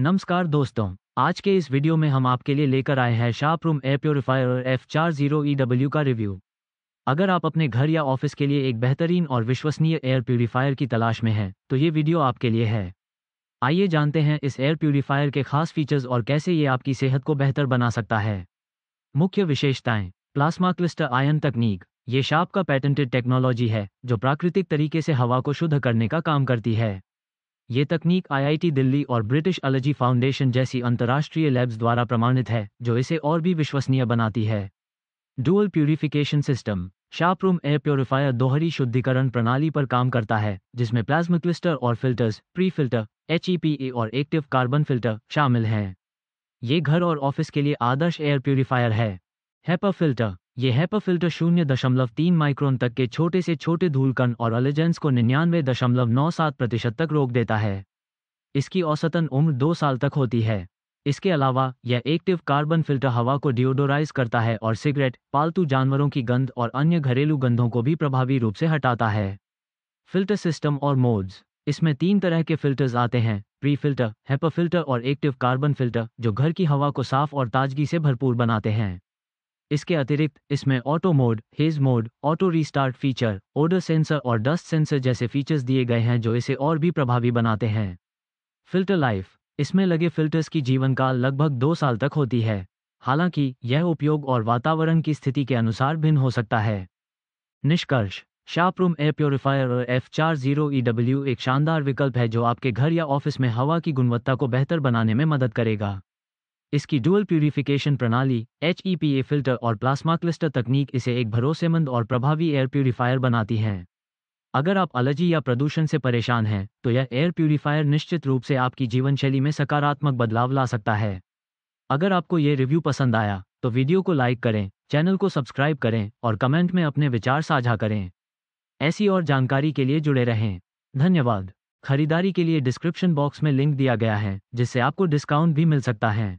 नमस्कार दोस्तों आज के इस वीडियो में हम आपके लिए लेकर आए हैं शार्प रूम एयर प्योरीफायर और एफ चार जीरो ईडब्ल्यू e का रिव्यू अगर आप अपने घर या ऑफिस के लिए एक बेहतरीन और विश्वसनीय एयर प्योरीफायर की तलाश में हैं तो ये वीडियो आपके लिए है आइए जानते हैं इस एयर प्योरीफायर के खास फीचर्स और कैसे ये आपकी सेहत को बेहतर बना सकता है मुख्य विशेषताएं प्लाज्मा क्लिस्टर आयन तकनीक ये शार्प का पैटेंटेड टेक्नोलॉजी है जो प्राकृतिक तरीके से हवा को शुद्ध करने का काम करती है ये तकनीक आईआईटी दिल्ली और ब्रिटिश एलर्जी फाउंडेशन जैसी अंतर्राष्ट्रीय लैब्स द्वारा प्रमाणित है जो इसे और भी विश्वसनीय बनाती है dual purification system Sharp room air purifier दोहरी शुद्धिकरण प्रणाली पर काम करता है जिसमें प्लाज्मा क्लिस्टर और filters pre filter H e और एक्टिव कार्बन फिल्टर शामिल हैं ये घर और ऑफिस के लिए आदर्श एयर प्योरीफायर है हैपा फिल्टर ये हैपा फिल्टर शून्य दशमलव तीन माइक्रोन तक के छोटे से छोटे धूलकण और अलेजेंस को निन्यानवे दशमलव नौ सात प्रतिशत तक रोक देता है इसकी औसतन उम्र दो साल तक होती है इसके अलावा यह एक्टिव कार्बन फिल्टर हवा को डिओडोराइज करता है और सिगरेट पालतू जानवरों की गंध और अन्य घरेलू गंधों को भी प्रभावी रूप से हटाता है फिल्टर सिस्टम और मोड्स इसमें तीन तरह के फिल्टर्स आते हैं प्री फिल्टर हैपा फिल्टर और एक्टिव कार्बन फिल्टर जो घर की हवा को साफ और ताजगी से भरपूर बनाते हैं इसके अतिरिक्त इसमें auto mode haze mode auto restart feature odour sensor और डस्ट सेंसर जैसे फीचर्स दिए गए हैं जो इसे और भी प्रभावी बनाते हैं फिल्टर लाइफ इसमें लगे फिल्टर्स की जीवन काल लगभग दो साल तक होती है हालांकि यह उपयोग और वातावरण की स्थिति के अनुसार भिन्न हो सकता है निष्कर्ष शापरूम एयर प्योरीफायर और एफ चार जीरो ई e डब्ल्यू एक शानदार विकल्प है जो आपके घर या ऑफिस में हवा की गुणवत्ता को बेहतर बनाने में मदद करेगा इसकी डुअल प्यूरिफिकेशन प्रणाली एच e फिल्टर और प्लाज्मा क्लस्टर तकनीक इसे एक भरोसेमंद और प्रभावी एयर प्यूरिफायर बनाती है अगर आप एलर्जी या प्रदूषण से परेशान हैं तो यह एयर प्यूरिफायर निश्चित रूप से आपकी जीवनशैली में सकारात्मक बदलाव ला सकता है अगर आपको ये रिव्यू पसंद आया तो वीडियो को लाइक करें चैनल को सब्सक्राइब करें और कमेंट में अपने विचार साझा करें ऐसी और जानकारी के लिए जुड़े रहें धन्यवाद खरीदारी के लिए डिस्क्रिप्शन बॉक्स में लिंक दिया गया है जिससे आपको डिस्काउंट भी मिल सकता है